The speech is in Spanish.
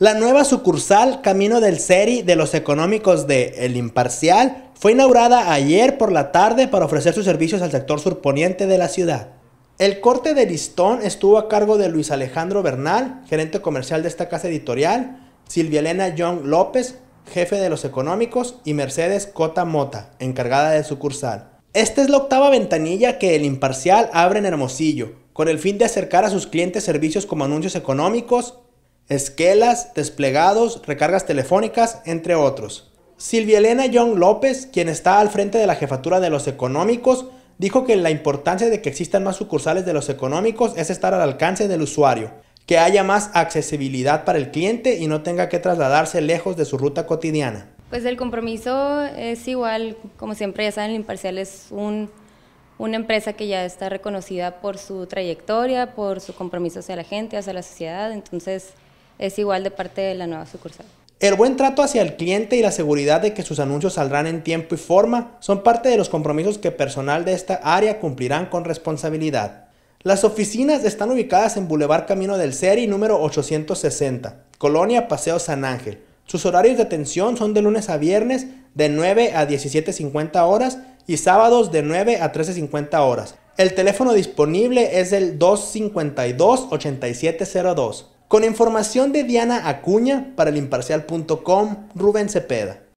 La nueva sucursal Camino del Seri de los económicos de El Imparcial fue inaugurada ayer por la tarde para ofrecer sus servicios al sector surponiente de la ciudad. El corte de listón estuvo a cargo de Luis Alejandro Bernal, gerente comercial de esta casa editorial, Silvia Elena Young López, jefe de los económicos, y Mercedes Cota Mota, encargada de sucursal. Esta es la octava ventanilla que El Imparcial abre en Hermosillo, con el fin de acercar a sus clientes servicios como anuncios económicos, esquelas, desplegados, recargas telefónicas, entre otros. Silvia Elena Young López, quien está al frente de la jefatura de los económicos, dijo que la importancia de que existan más sucursales de los económicos es estar al alcance del usuario, que haya más accesibilidad para el cliente y no tenga que trasladarse lejos de su ruta cotidiana. Pues el compromiso es igual, como siempre ya saben, el Imparcial es una empresa que ya está reconocida por su trayectoria, por su compromiso hacia la gente, hacia la sociedad, entonces es igual de parte de la nueva sucursal. El buen trato hacia el cliente y la seguridad de que sus anuncios saldrán en tiempo y forma son parte de los compromisos que personal de esta área cumplirán con responsabilidad. Las oficinas están ubicadas en Boulevard Camino del Seri número 860, Colonia Paseo San Ángel. Sus horarios de atención son de lunes a viernes de 9 a 17.50 horas y sábados de 9 a 13.50 horas. El teléfono disponible es el 252-8702. Con información de Diana Acuña para el imparcial.com, Rubén Cepeda.